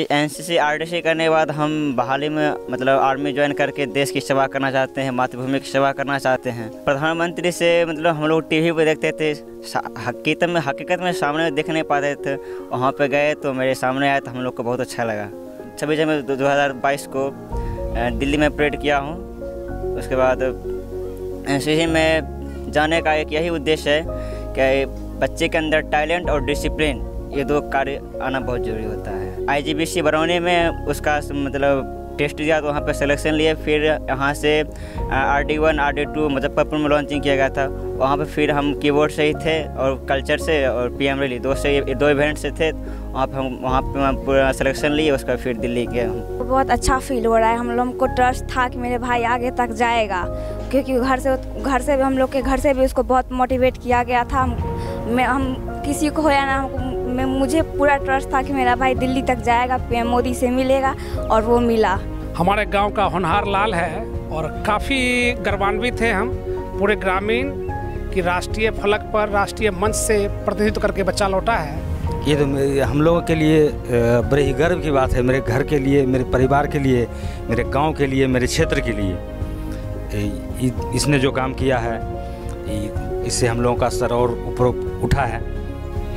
N C C R T C करने के बाद हम बहाली में मतलब आर्मी ज्वाइन करके देश की सेवा करना चाहते हैं मातृभूमि की सेवा करना चाहते हैं प्रधानमंत्री से मतलब हम लोग टीवी पर देखते थे हकीकत में हकीकत में सामने देख नहीं पाते थे वहाँ पे गए तो मेरे सामने आए तो हम लोग को बहुत अच्छा लगा छब्बीस जनवरी दो हज़ार बाईस को दिल्ली में परेड किया हूँ उसके बाद एन सी सी में जाने का एक यही उद्देश्य है कि बच्चे के अंदर टैलेंट और डिसिप्लिन ये दो कार्य आना बहुत ज़रूरी होता है आईजीबीसी बरौनी में उसका मतलब टेस्ट दिया तो वहाँ पर सिलेक्शन लिए फिर यहाँ से R D one R D two Muzaffarpur में लॉन्चिंग किया गया था वहाँ पर फिर हम कीबोर्ड से ही थे और कल्चर से और पी एम रैली दो से दो इवेंट से थे वहाँ पर हम वहाँ पर पूरा सिलेक्शन लिए उसका फिर दिल्ली गए हम बहुत अच्छा फील हो रहा है हम लोग को ट्रस्ट था कि मेरे भाई आगे तक जाएगा क्योंकि घर से घर से भी हम लोग के घर से भी उसको बहुत मोटिवेट किया गया था हम मैं हम किसी को हो या ना में मुझे पूरा ट्रस्ट था कि मेरा भाई दिल्ली तक जाएगा पीएम मोदी से मिलेगा और वो मिला हमारे गांव का होनहार लाल है और काफ़ी गर्वान्वित है हम पूरे ग्रामीण की राष्ट्रीय फलक पर राष्ट्रीय मंच से प्रतिनिधित्व करके बच्चा लौटा है ये तो हम लोगों के लिए बड़े ही गर्व की बात है मेरे घर के लिए मेरे परिवार के लिए मेरे गांव के लिए मेरे क्षेत्र के लिए इसने जो काम किया है इससे हम लोगों का सर और ऊपर उठा है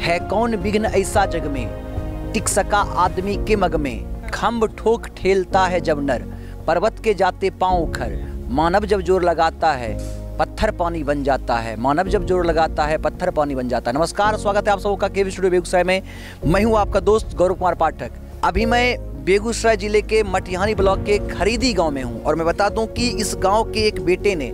है कौन विघ्न ऐसा जग में टिक सका आदमी के मग में खम्ब ठोक ठेलता है जब नर पर्वत के जाते पाँव उखर मानव जब जोर लगाता है पत्थर पानी बन जाता है मानव जब जोर लगाता है पत्थर पानी बन जाता है नमस्कार स्वागत है आप सबका के वी स्टूडियो बेगूसराय में मैं हूँ आपका दोस्त गौरव कुमार पाठक अभी मैं बेगूसराय जिले के मटिहानी ब्लॉक के खरीदी गाँव में हूँ और मैं बता दूँ कि इस गाँव के एक बेटे ने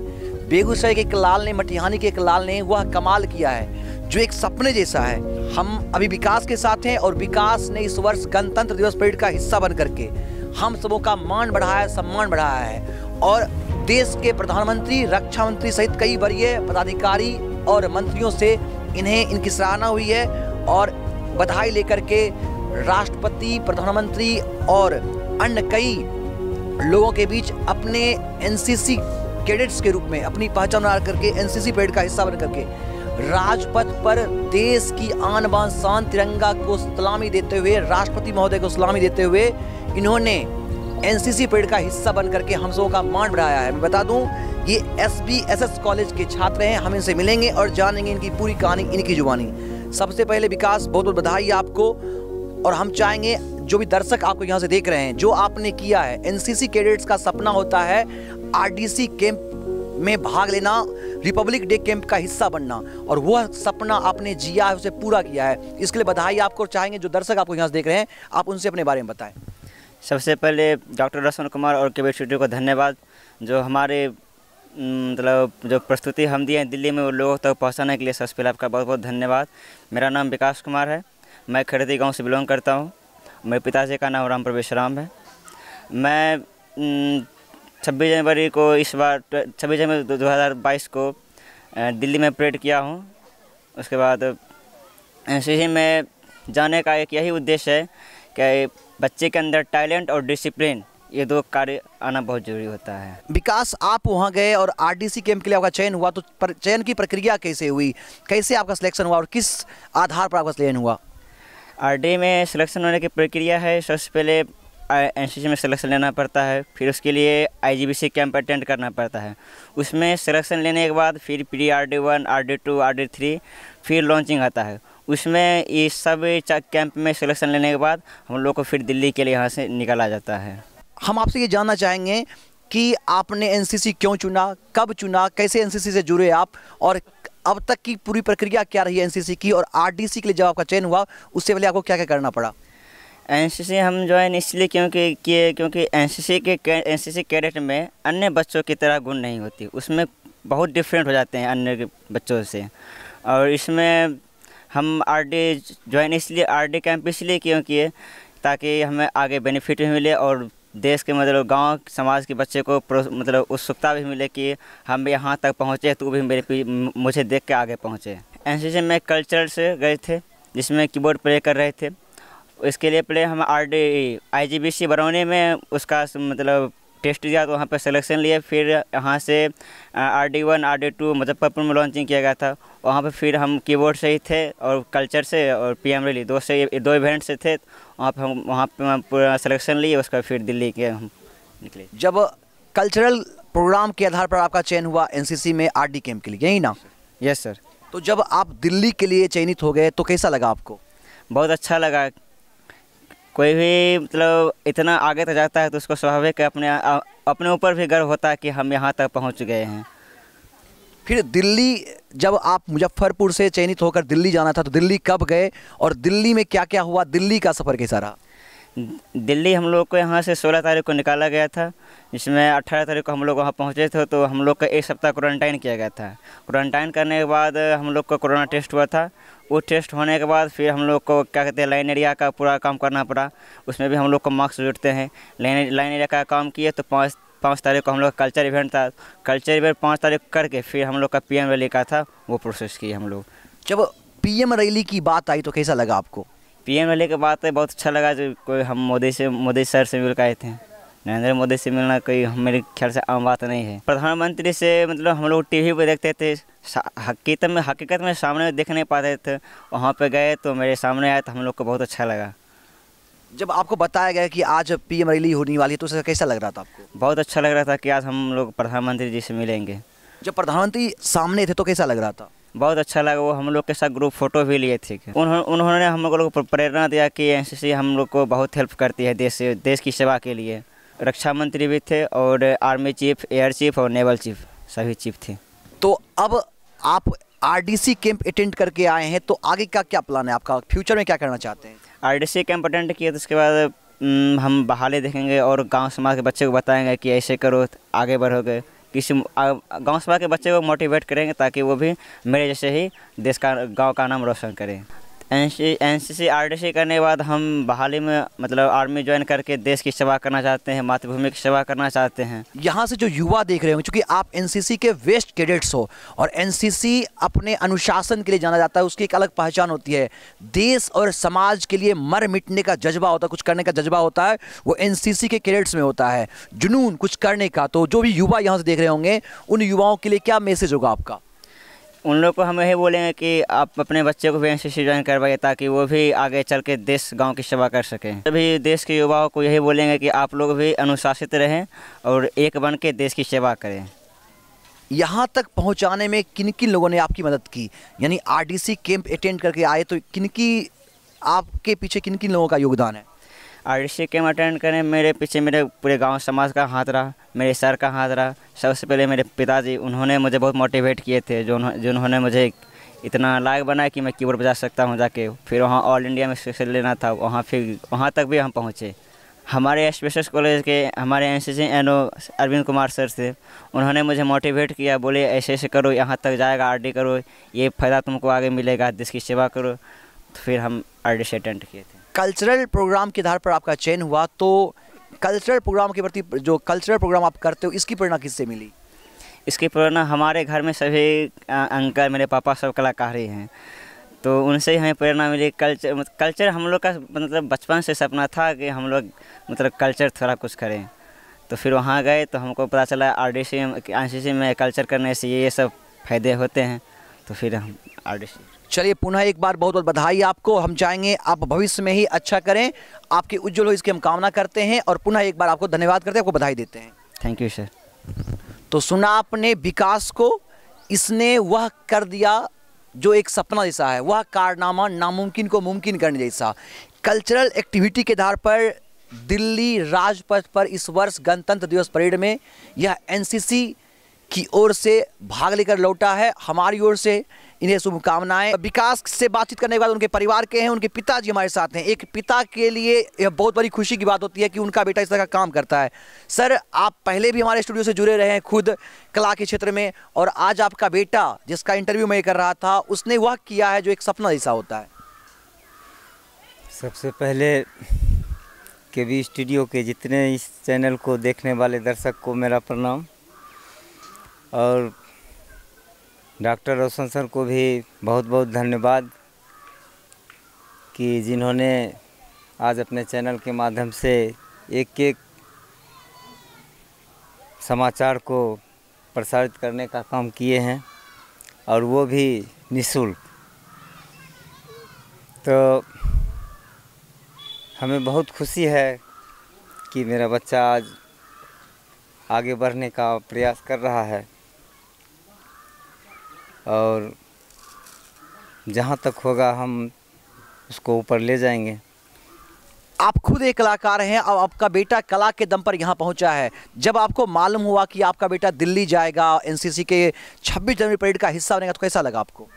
बेगूसराय के एक लाल ने मटिहानी के एक लाल ने वह कमाल किया है जो एक सपने जैसा है हम अभी विकास के साथ हैं और विकास ने इस वर्ष गणतंत्र दिवस परेड का हिस्सा बन करके हम सबों का मान बढ़ाया है सम्मान बढ़ाया है और देश के प्रधानमंत्री रक्षा मंत्री सहित कई वरीय पदाधिकारी और मंत्रियों से इन्हें इनकी सराहना हुई है और बधाई लेकर के राष्ट्रपति प्रधानमंत्री और अन्य कई लोगों के बीच अपने एनसीसी कैडेट्स के रूप में अपनी पहचान करके एनसीसी परेड का हिस्सा बन करके राजपथ पर देश की आन बान शान तिरंगा को सलामी देते हुए राष्ट्रपति महोदय को सलामी देते हुए इन्होंने एनसीसी परेड का हिस्सा बन करके हम सबों का मान बढ़ाया है मैं बता दूं ये S B S S college के छात्र हैं हम इनसे मिलेंगे और जानेंगे इनकी पूरी कहानी इनकी जुबानी सबसे पहले विकास बहुत बहुत बधाई आपको और हम चाहेंगे जो भी दर्शक आपको यहाँ से देख रहे हैं जो आपने किया है एनसीसी कैडेट्स का सपना होता है आरडीसी कैंप में भाग लेना रिपब्लिक डे कैंप का हिस्सा बनना और वह सपना आपने जिया है उसे पूरा किया है इसके लिए बधाई आपको चाहेंगे जो दर्शक आपको यहाँ से देख रहे हैं आप उनसे अपने बारे में बताएं सबसे पहले डॉक्टर रश्मन कुमार और केबी स्टूडियो को धन्यवाद जो हमारे मतलब जो प्रस्तुति हम दिए हैं दिल्ली में वो लोगों तक तो पहुँचाने के लिए सबसे पहले आपका बहुत बहुत धन्यवाद मेरा नाम विकास कुमार है मैं खड़ती गाँव से बिलोंग करता हूँ मेरे पिताजी का नाम राम प्रवेश राम है मैं छब्बीस जनवरी को इस बार छब्बीस जनवरी दो हज़ार बाईस को दिल्ली में परेड किया हूँ उसके बाद एन में जाने का एक यही उद्देश्य है कि बच्चे के अंदर टैलेंट और डिसिप्लिन ये दो कार्य आना बहुत जरूरी होता है विकास आप वहाँ गए और आरडीसी कैंप के लिए आपका चयन हुआ तो चयन की प्रक्रिया कैसे हुई कैसे आपका सिलेक्शन हुआ और किस आधार पर आपका चयन हुआ आर में सिलेक्शन होने की प्रक्रिया है सबसे पहले एन में सिलेक्शन लेना पड़ता है फिर उसके लिए आई सी कैंप अटेंड करना पड़ता है उसमें सिलेक्शन लेने के बाद फिर pre R D one R D two R D three फिर लॉन्चिंग आता है उसमें ये सब कैंप में सिलेक्शन लेने के बाद हम लोग को फिर दिल्ली के लिए यहाँ से निकाला जाता है हम आपसे ये जानना चाहेंगे कि आपने सी क्यों चुना कब चुना कैसे सी से जुड़े आप और अब तक की पूरी प्रक्रिया क्या रही है एनसीसी की और आरडीसी के लिए जब आपका चयन हुआ उससे पहले आपको क्या क्या करना पड़ा एनसीसी हम ज्वाइन इसलिए क्योंकि किए क्योंकि एनसीसी के एनसीसी कैडेट में अन्य बच्चों की तरह गुण नहीं होती उसमें बहुत डिफरेंट हो जाते हैं अन्य बच्चों से और इसमें हम आरडी ज्वाइन इसलिए आरडी कैंप इसलिए क्यों किए ताकि हमें आगे बेनिफिट भी मिले और देश के मतलब गांव समाज के बच्चे को मतलब उत्सुकता भी मिले कि हम भी यहाँ तक पहुँचे तो भी मेरे मुझे देख के आगे पहुँचे एनसीसी में कल्चर से गए थे जिसमें कीबोर्ड प्ले कर रहे थे इसके लिए पहले हम R D I G B C Barauni में उसका मतलब टेस्ट दिया तो वहाँ पर सिलेक्शन लिए फिर यहाँ से R D one R D two Muzaffarpur में लॉन्चिंग किया गया था वहाँ पर फिर हम कीबोर्ड से ही थे और कल्चर से और पी एम रैली दो से दो इवेंट से थे वहाँ पर हम वहाँ पर पूरा सिलेक्शन लिए उसका फिर दिल्ली के हम निकले जब कल्चरल प्रोग्राम के आधार पर आपका चयन हुआ एन में डी कैंप के लिए यही ना यस सर तो जब आप दिल्ली के लिए चयनित हो गए तो कैसा लगा आपको बहुत अच्छा लगा कोई भी मतलब इतना आगे तक जाता है तो उसको स्वाभाविक अपने आ, अपने ऊपर भी गर्व होता है कि हम यहाँ तक पहुँच गए हैं फिर दिल्ली जब आप मुजफ्फरपुर से चयनित होकर दिल्ली जाना था तो दिल्ली कब गए और दिल्ली में क्या क्या हुआ दिल्ली का सफ़र कैसा रहा दिल्ली हम लोग को यहाँ से 16 तारीख को निकाला गया था जिसमें 18 तारीख को हम लोग वहाँ पहुँचे थे तो हम लोग का एक सप्ताह क्वारंटाइन किया गया था क्वारंटाइन करने के बाद हम लोग का कोरोना टेस्ट हुआ था वो टेस्ट होने के बाद फिर हम लोग को क्या कहते हैं लाइन एरिया का पूरा काम करना पड़ा उसमें भी हम लोग को मास्क जुटते हैं लाइन लाइन एरिया का काम किए तो पाँच पाँच तारीख को हम लोग का कल्चर इवेंट था कल्चर इवेंट पाँच तारीख करके फिर हम लोग का पी एम रैली का था वो प्रोसेस किए हम लोग जब पी एम रैली की बात आई तो कैसा लगा आपको पीएम रहने के बाद बहुत अच्छा लगा जो कोई हम मोदी से मोदी सर से मिल आए थे नरेंद्र मोदी से मिलना कोई मेरे ख्याल से आम बात नहीं है प्रधानमंत्री से मतलब हम लोग टीवी पर देखते थे हकीकत में हकीकत में सामने देख नहीं पाते थे वहाँ पे गए तो मेरे सामने आए तो हम लोग को बहुत अच्छा लगा जब आपको बताया गया कि आज पी एम रैली होने वाली है तो उसका कैसा लग रहा था आपको बहुत अच्छा लग रहा था कि आज हम लोग प्रधानमंत्री जी से मिलेंगे जब प्रधानमंत्री सामने थे तो कैसा लग रहा था बहुत अच्छा लगा वो हम लोग के साथ ग्रुप फोटो भी लिए थे उन्होंने हम लोगों को प्रेरणा दिया कि एन हम लोग को बहुत हेल्प करती है देश देश की सेवा के लिए रक्षा मंत्री भी थे और आर्मी चीफ एयर चीफ और नेवल चीफ सभी चीफ थे तो अब आप आरडीसी कैंप अटेंड करके आए हैं तो आगे का क्या प्लान है आपका फ्यूचर में क्या करना चाहते हैं आरडीसी कैंप अटेंड किया तो उसके बाद हम बहाले देखेंगे और गांव समाज के बच्चे को बताएंगे कि ऐसे करो आगे बढ़ोगे किसी गाँव सभा के बच्चे को मोटिवेट करेंगे ताकि वो भी मेरे जैसे ही देश का गाँव का नाम रोशन करें एन सी आर सी करने के बाद हम बहाली में मतलब आर्मी ज्वाइन करके देश की सेवा करना चाहते हैं मातृभूमि की सेवा करना चाहते हैं यहाँ से जो युवा देख रहे हो क्योंकि आप एन के वेस्ट कैडेट्स हो और एन अपने अनुशासन के लिए जाना जाता है उसकी एक अलग पहचान होती है देश और समाज के लिए मर मिटने का जज्बा होता है कुछ करने का जज्बा होता है वो एन के कैडेट्स में होता है जुनून कुछ करने का तो जो भी युवा यहाँ से देख रहे होंगे उन युवाओं के लिए क्या मैसेज होगा आपका उन लोग को हम यही बोलेंगे कि आप अपने बच्चे को भी एन ज्वाइन करवाइए ताकि वो भी आगे चल के देश गाँव की सेवा कर सकें सभी देश के युवाओं को यही बोलेंगे कि आप लोग भी अनुशासित रहें और एक बन के देश की सेवा करें यहाँ तक पहुँचाने में किन किन लोगों ने आपकी मदद की यानी आरडीसी कैंप अटेंड करके आए तो किन की आपके पीछे किन किन लोगों का योगदान है और इसी कैम अटेंड करने मेरे पीछे मेरे पूरे गांव समाज का हाथ रहा मेरे सर का हाथ रहा सबसे पहले मेरे पिताजी उन्होंने मुझे बहुत मोटिवेट किए थे जो जिन्होंने मुझे इतना लायक बनाया कि मैं कीबोर्ड बजा सकता हूँ जाके फिर वहाँ ऑल इंडिया में सेक्शन लेना था वहाँ फिर वहाँ तक भी हम पहुँचे हमारे स्पेशल कॉलेज के हमारे N C C N O Arvind Kumar sir थे उन्होंने मुझे मोटिवेट किया बोले ऐसे ऐसे करो यहाँ तक जाएगा आर करो ये फ़ायदा तुमको आगे मिलेगा देश की सेवा करो तो फिर हम आर अटेंड किए थे कल्चरल प्रोग्राम के आधार पर आपका चयन हुआ तो कल्चरल प्रोग्राम के प्रति जो कल्चरल प्रोग्राम आप करते हो इसकी प्रेरणा किससे मिली इसकी प्रेरणा हमारे घर में सभी अंकल मेरे पापा सब कलाकार ही हैं तो उनसे ही हमें प्रेरणा मिली कल्चर कल्चर हम लोग का मतलब बचपन से सपना था कि हम लोग मतलब कल्चर थोड़ा कुछ करें तो फिर वहाँ गए तो हमको पता चला आर डी सी में कल्चर करने से ये ये सब फ़ायदे होते हैं तो फिर हम आर डी सी चलिए पुनः एक बार बहुत बहुत बधाई आपको हम चाहेंगे आप भविष्य में ही अच्छा करें आपकी उज्जवल हो इसकी हम कामना करते हैं और पुनः एक बार आपको धन्यवाद करते हैं आपको बधाई देते हैं थैंक यू सर तो सुना आपने विकास को इसने वह कर दिया जो एक सपना जैसा है वह कारनामा नामुमकिन को मुमकिन करने जैसा कल्चरल एक्टिविटी के आधार पर दिल्ली राजपथ पर इस वर्ष गणतंत्र दिवस परेड में यह एनसीसी की ओर से भाग लेकर लौटा है हमारी ओर से इन्हें शुभकामनाएं विकास से बातचीत करने के बाद उनके परिवार के हैं उनके पिताजी हमारे साथ हैं एक पिता के लिए यह बहुत बड़ी खुशी की बात होती है कि उनका बेटा इस तरह का काम करता है सर आप पहले भी हमारे स्टूडियो से जुड़े रहे हैं खुद कला के क्षेत्र में और आज आपका बेटा जिसका इंटरव्यू मैं कर रहा था उसने वह किया है जो एक सपना जैसा होता है सबसे पहले के वी स्टूडियो के जितने इस चैनल को देखने वाले दर्शक को मेरा प्रणाम और डॉक्टर रोशन सर को भी बहुत बहुत धन्यवाद कि जिन्होंने आज अपने चैनल के माध्यम से एक एक समाचार को प्रसारित करने का काम किए हैं और वो भी निशुल्क तो हमें बहुत खुशी है कि मेरा बच्चा आज आगे बढ़ने का प्रयास कर रहा है और जहाँ तक होगा हम उसको ऊपर ले जाएंगे आप खुद एक कलाकार हैं और आपका बेटा कला के दम पर यहाँ पहुँचा है जब आपको मालूम हुआ कि आपका बेटा दिल्ली जाएगा एनसीसी के 26 जनवरी परेड का हिस्सा बनेगा तो कैसा लगा आपको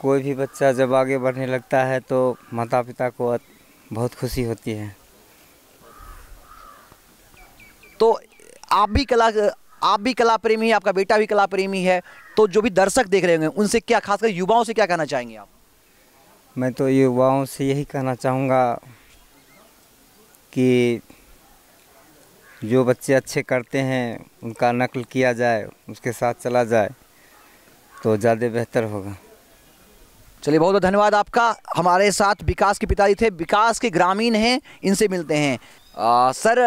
कोई भी बच्चा जब आगे बढ़ने लगता है तो माता पिता को बहुत खुशी होती है तो आप भी कला आप भी कला प्रेमी है आपका बेटा भी कला प्रेमी है तो जो भी दर्शक देख रहे होंगे उनसे क्या खासकर युवाओं से क्या कहना चाहेंगे आप मैं तो युवाओं से यही कहना चाहूँगा कि जो बच्चे अच्छे करते हैं उनका नकल किया जाए उसके साथ चला जाए तो ज़्यादा बेहतर होगा चलिए बहुत बहुत धन्यवाद आपका हमारे साथ विकास के पिताजी थे विकास के ग्रामीण हैं इनसे मिलते हैं आ, सर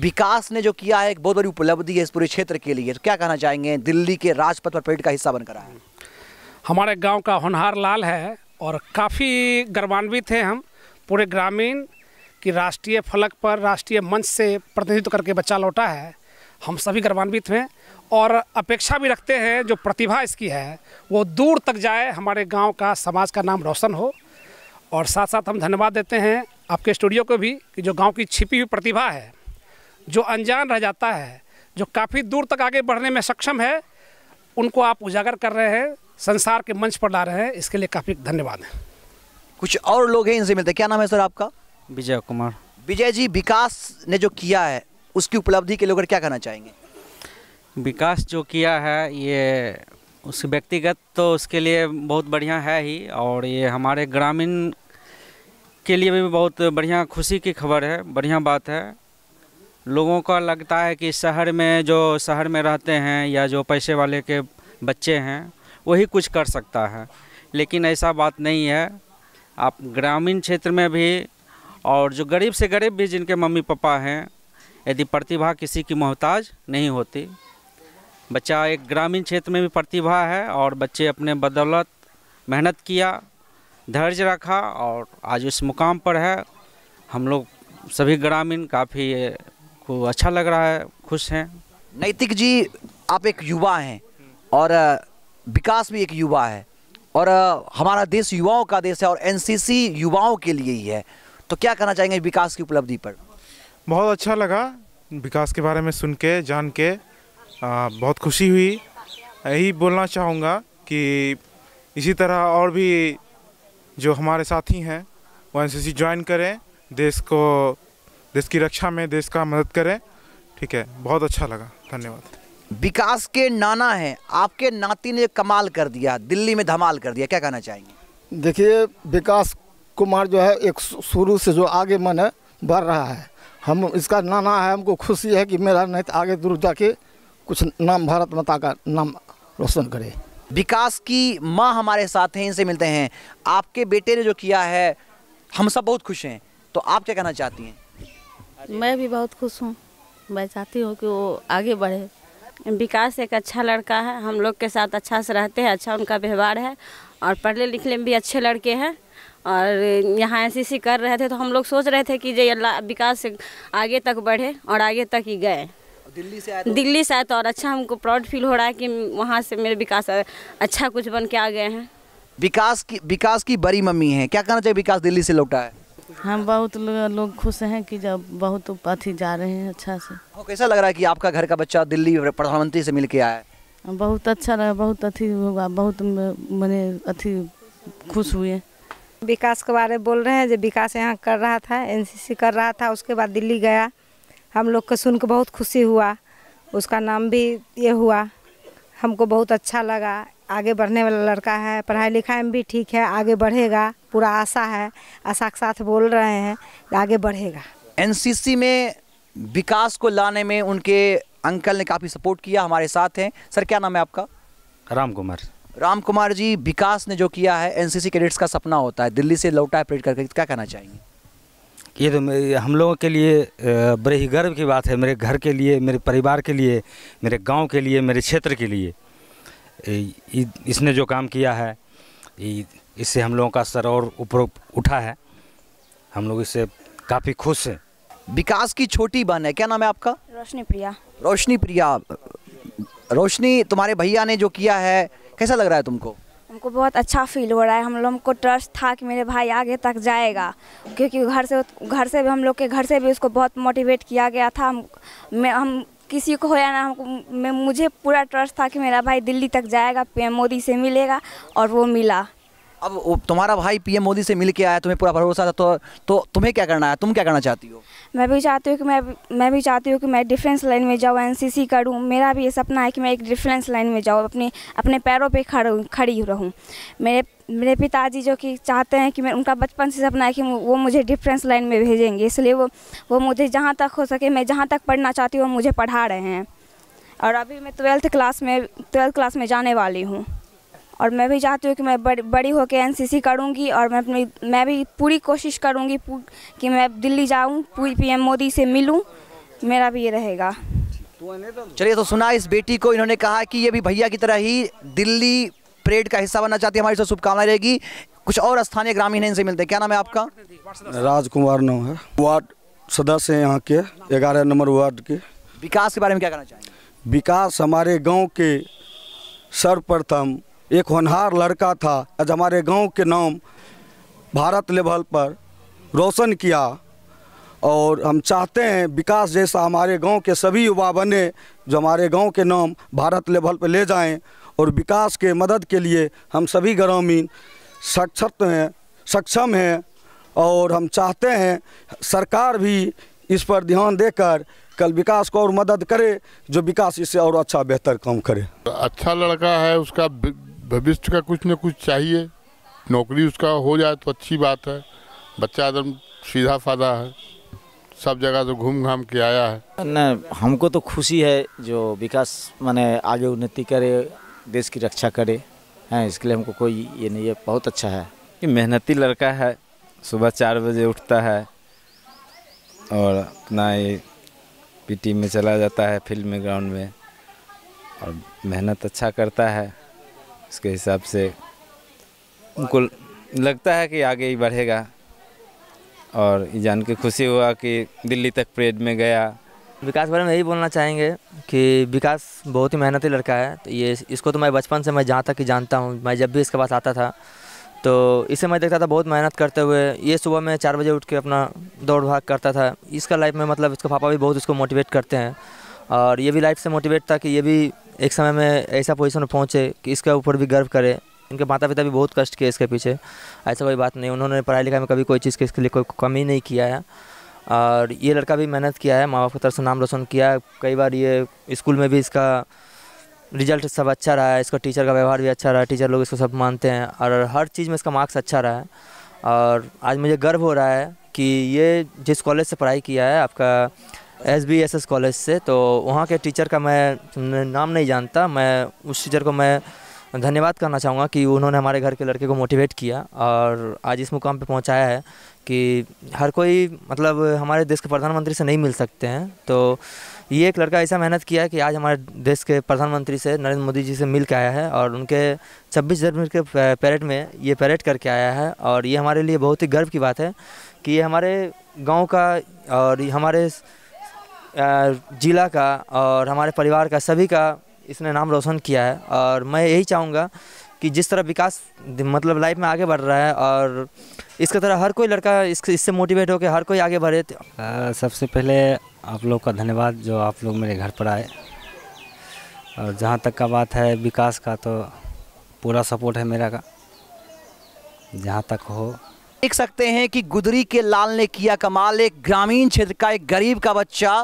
विकास ने जो किया है एक बहुत बड़ी उपलब्धि है इस पूरे क्षेत्र के लिए तो क्या कहना चाहेंगे दिल्ली के राजपथ पर पेड़ का हिस्सा बनकर आए हमारे गांव का होनहार लाल है और काफ़ी गर्वान्वित हैं हम पूरे ग्रामीण कि राष्ट्रीय फलक पर राष्ट्रीय मंच से प्रतिनिधित्व करके बच्चा लौटा है हम सभी गर्वान्वित हैं और अपेक्षा भी रखते हैं जो प्रतिभा इसकी है वो दूर तक जाए हमारे गांव का समाज का नाम रोशन हो और साथ साथ हम धन्यवाद देते हैं आपके स्टूडियो को भी कि जो गांव की छिपी हुई प्रतिभा है जो अनजान रह जाता है जो काफ़ी दूर तक आगे बढ़ने में सक्षम है उनको आप उजागर कर रहे हैं संसार के मंच पर ला रहे हैं इसके लिए काफ़ी धन्यवाद है कुछ और लोग हैं इनसे मिलते क्या नाम है सर आपका विजय कुमार विजय जी विकास ने जो किया है उसकी उपलब्धि के लोग क्या कहना चाहेंगे विकास जो किया है ये उस व्यक्तिगत तो उसके लिए बहुत बढ़िया है ही और ये हमारे ग्रामीण के लिए भी बहुत बढ़िया खुशी की खबर है बढ़िया बात है लोगों का लगता है कि शहर में जो शहर में रहते हैं या जो पैसे वाले के बच्चे हैं वही कुछ कर सकता है लेकिन ऐसा बात नहीं है आप ग्रामीण क्षेत्र में भी और जो गरीब से गरीब भी जिनके मम्मी पापा हैं यदि प्रतिभा किसी की मोहताज नहीं होती बच्चा एक ग्रामीण क्षेत्र में भी प्रतिभा है और बच्चे अपने बदौलत मेहनत किया धैर्य रखा और आज उस मुकाम पर है हम लोग सभी ग्रामीण काफ़ी को अच्छा लग रहा है खुश हैं नैतिक जी आप एक युवा हैं और विकास भी एक युवा है और हमारा देश युवाओं का देश है और एनसीसी युवाओं के लिए ही है तो क्या कहना चाहेंगे विकास की उपलब्धि पर बहुत अच्छा लगा विकास के बारे में सुन के जान के आ, बहुत खुशी हुई यही बोलना चाहूँगा कि इसी तरह और भी जो हमारे साथी हैं वो एन ज्वाइन करें देश को देश की रक्षा में देश का मदद करें ठीक है बहुत अच्छा लगा धन्यवाद विकास के नाना हैं आपके नाती ने कमाल कर दिया दिल्ली में धमाल कर दिया क्या कहना चाहेंगे देखिए विकास कुमार जो है एक शुरू से जो आगे मन है बढ़ रहा है हम इसका नाना है हमको खुशी है कि मेरा नहीं तो आगे दूर जाके कुछ नाम भारत माता का नाम रोशन करे विकास की माँ हमारे साथ हैं इनसे मिलते हैं आपके बेटे ने जो किया है हम सब बहुत खुश हैं तो आप क्या कहना चाहती हैं मैं भी बहुत खुश हूँ मैं चाहती हूँ कि वो आगे बढ़े विकास एक अच्छा लड़का है हम लोग के साथ अच्छा से रहते हैं अच्छा उनका व्यवहार है और पढ़ने लिखने में भी अच्छे लड़के हैं और यहाँ एन कर रहे थे तो हम लोग सोच रहे थे कि जे विकास आगे तक बढ़े और आगे तक ही गए दिल्ली से आए तो दिल्ली से आए तो और अच्छा हमको प्राउड फील हो रहा है कि वहाँ से मेरे विकास अच्छा कुछ बन के आ गए हैं विकास की विकास की बड़ी मम्मी है क्या कहना चाहिए विकास दिल्ली से लौटा है हम हाँ, बहुत लोग खुश हैं कि जब बहुत अथी जा रहे हैं अच्छा से और कैसा लग रहा है कि आपका घर का बच्चा दिल्ली प्रधानमंत्री से मिल के आया है बहुत अच्छा लगा बहुत अथी होगा बहुत मैंने अथी खुश हुए विकास के बारे में बोल रहे हैं जो विकास यहाँ कर रहा था एनसीसी कर रहा था उसके बाद दिल्ली गया हम लोग को सुन के बहुत खुशी हुआ उसका नाम भी ये हुआ हमको बहुत अच्छा लगा आगे बढ़ने वाला लड़का है पढ़ाई लिखाई में भी ठीक है आगे बढ़ेगा पूरा आशा है आशा के साथ बोल रहे हैं आगे बढ़ेगा एनसीसी में विकास को लाने में उनके अंकल ने काफ़ी सपोर्ट किया हमारे साथ हैं सर क्या नाम है आपका राम कुमार राम कुमार जी विकास ने जो किया है एनसीसी कैडेट्स का सपना होता है दिल्ली से लौटा है परेड करके क्या कहना चाहेंगे ये तो हम लोगों के लिए बड़े ही गर्व की बात है मेरे घर के लिए मेरे परिवार के लिए मेरे गांव के लिए मेरे क्षेत्र के लिए इसने जो काम किया है इससे हम लोगों का सर और ऊपर उठा है हम लोग इससे काफ़ी खुश हैं विकास की छोटी बहन है क्या नाम है आपका रोशनी प्रिया रोशनी प्रिया रोशनी तुम्हारे भैया ने जो किया है कैसा लग रहा है तुमको हमको बहुत अच्छा फील हो रहा है हम लोग को ट्रस्ट था कि मेरे भाई आगे तक जाएगा क्योंकि घर से घर से भी हम लोग के घर से भी उसको बहुत मोटिवेट किया गया था हम मैं हम किसी को हो या ना हमको मैं मुझे पूरा ट्रस्ट था कि मेरा भाई दिल्ली तक जाएगा पीएम मोदी से मिलेगा और वो मिला अब तुम्हारा भाई पीएम मोदी से मिल के आया तुम्हें पूरा भरोसा था तो तो तुम्हें क्या करना है तुम क्या करना चाहती हो मैं भी चाहती हूँ कि मैं मैं भी चाहती हूँ कि मैं डिफेंस लाइन में जाऊँ एनसीसी करूँ मेरा भी ये सपना है कि मैं एक डिफेंस लाइन में जाऊँ अपने अपने पैरों पर खड़ खड़ी रहूँ मेरे मेरे पिताजी जो कि चाहते हैं कि मैं उनका बचपन से सपना है कि वो मुझे डिफेंस लाइन में भेजेंगे इसलिए वो वो मुझे जहाँ तक हो सके मैं जहाँ तक पढ़ना चाहती हूँ वो मुझे पढ़ा रहे हैं और अभी मैं ट्वेल्थ क्लास में ट्वेल्थ क्लास में जाने वाली हूँ और मैं भी चाहती हूँ कि मैं बड़, बड़ी होकर एन सी सी करूँगी और मैं अपनी मैं भी पूरी कोशिश करूँगी कि मैं दिल्ली जाऊँ पूरी एम मोदी से मिलूँ मेरा भी ये रहेगा चलिए तो सुना इस बेटी को इन्होंने कहा कि ये भी भैया की तरह ही दिल्ली परेड का हिस्सा बनना चाहती है हमारी शुभकामनाएं रहेगी कुछ और स्थानीय ग्रामीण इनसे मिलते हैं क्या नाम है आपका राजकुमार नाम है वार्ड सदस्य हैं यहाँ के ग्यारह नंबर वार्ड के विकास के बारे में क्या कहना चाहेंगे विकास हमारे गाँव के सर्वप्रथम एक होनहार लड़का था आज हमारे गांव के नाम भारत लेवल पर रोशन किया और हम चाहते हैं विकास जैसा हमारे गांव के सभी युवा बने जो हमारे गांव के नाम भारत लेवल पर ले जाएं और विकास के मदद के लिए हम सभी ग्रामीण सक्षत हैं सक्षम हैं और हम चाहते हैं सरकार भी इस पर ध्यान देकर कल विकास को और मदद करे जो विकास इससे और अच्छा बेहतर काम करे अच्छा लड़का है उसका भविष्य का कुछ ना कुछ चाहिए नौकरी उसका हो जाए तो अच्छी बात है बच्चा एकदम सीधा साधा है सब जगह तो घूम घाम के आया है न हमको तो खुशी है जो विकास माने आगे उन्नति करे देश की रक्षा करे हैं हाँ, इसके लिए हमको कोई ये नहीं है बहुत अच्छा है कि मेहनती लड़का है सुबह चार बजे उठता है और अपना ये पीटी में चला जाता है फील्ड में ग्राउंड में और मेहनत अच्छा करता है उसके हिसाब से उनको लगता है कि आगे ही बढ़ेगा और जान के खुशी हुआ कि दिल्ली तक परेड में गया विकास बारे में यही बोलना चाहेंगे कि विकास बहुत ही मेहनती लड़का है तो ये इसको तो मैं बचपन से मैं जहाँ तक कि जानता हूँ मैं जब भी इसके पास आता था तो इसे मैं देखता था बहुत मेहनत करते हुए ये सुबह में चार बजे उठ के अपना दौड़ भाग करता था इसका लाइफ में मतलब इसका पापा भी बहुत इसको मोटिवेट करते हैं और ये भी लाइफ से मोटिवेट था कि ये भी एक समय में ऐसा पोजिशन में पहुँचे कि इसके ऊपर भी गर्व करे इनके माता पिता भी बहुत कष्ट किए इसके पीछे ऐसा कोई बात नहीं उन्होंने पढ़ाई लिखाई में कभी कोई चीज़ के इसके लिए कोई कमी नहीं किया है और ये लड़का भी मेहनत किया है माँ बाप की तरफ से नाम रोशन किया है कई बार ये स्कूल में भी इसका रिजल्ट सब अच्छा रहा है इसका टीचर का व्यवहार भी अच्छा रहा है टीचर लोग इसको सब मानते हैं और हर चीज़ में इसका मार्क्स अच्छा रहा है और आज मुझे गर्व हो रहा है कि ये जिस कॉलेज से पढ़ाई किया है आपका S B S S college से तो वहाँ के टीचर का मैं नाम नहीं जानता मैं उस टीचर को मैं धन्यवाद करना चाहूँगा कि उन्होंने हमारे घर के लड़के को मोटिवेट किया और आज इस मुकाम पे पहुँचाया है कि हर कोई मतलब हमारे देश के प्रधानमंत्री से नहीं मिल सकते हैं तो ये एक लड़का ऐसा मेहनत किया कि आज हमारे देश के प्रधानमंत्री से नरेंद्र मोदी जी से मिल के आया है और उनके 26 जनवरी के पैरेड में ये पैरेड करके आया है और ये हमारे लिए बहुत ही गर्व की बात है कि ये हमारे गाँव का और हमारे ज़िला का और हमारे परिवार का सभी का इसने नाम रोशन किया है और मैं यही चाहूँगा कि जिस तरह विकास मतलब लाइफ में आगे बढ़ रहा है और इसके तरह हर कोई लड़का इस, इससे मोटिवेट होकर हर कोई आगे बढ़े तो सबसे पहले आप लोग का धन्यवाद जो आप लोग मेरे घर पर आए और जहाँ तक का बात है विकास का तो पूरा सपोर्ट है मेरा का जहाँ तक हो देख सकते हैं कि गुदरी के लाल ने किया कमाल एक ग्रामीण क्षेत्र का एक गरीब का बच्चा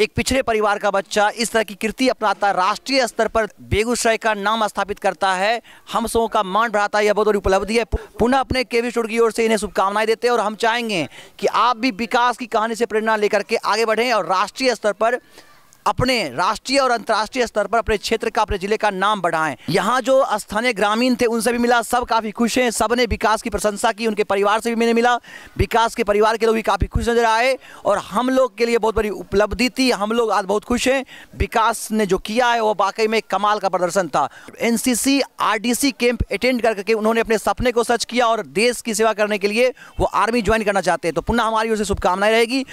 एक पिछड़े परिवार का बच्चा इस तरह की कृति अपनाता है राष्ट्रीय स्तर पर बेगूसराय का नाम स्थापित करता है हम सबों का मान बढ़ाता है यह बहुत बड़ी उपलब्धि है पुनः अपने के वी की ओर से इन्हें शुभकामनाएं देते हैं और हम चाहेंगे कि आप भी विकास की कहानी से प्रेरणा लेकर के आगे बढ़ें और राष्ट्रीय स्तर पर अपने राष्ट्रीय और अंतर्राष्ट्रीय स्तर पर अपने क्षेत्र का अपने जिले का नाम बढ़ाएं यहाँ जो स्थानीय ग्रामीण थे उनसे भी मिला सब काफ़ी खुश हैं सब ने विकास की प्रशंसा की उनके परिवार से भी मैंने मिला विकास के परिवार के लोग भी काफ़ी खुश नजर आए और हम लोग के लिए बहुत बड़ी उपलब्धि थी हम लोग आज बहुत खुश हैं विकास ने जो किया है वो वाकई में कमाल का प्रदर्शन था एन सी कैंप अटेंड करके उन्होंने अपने सपने को सच किया और देश की सेवा करने के लिए वो आर्मी ज्वाइन करना चाहते हैं तो पुनः हमारी ओर से शुभकामनाएं रहेगी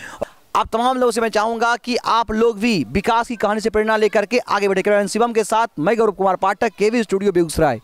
आप तमाम लोगों से मैं चाहूंगा कि आप लोग भी विकास की कहानी से प्रेरणा लेकर के आगे बढ़े शिवम के साथ मैं गौरव कुमार पाठक के स्टूडियो बेगूसराय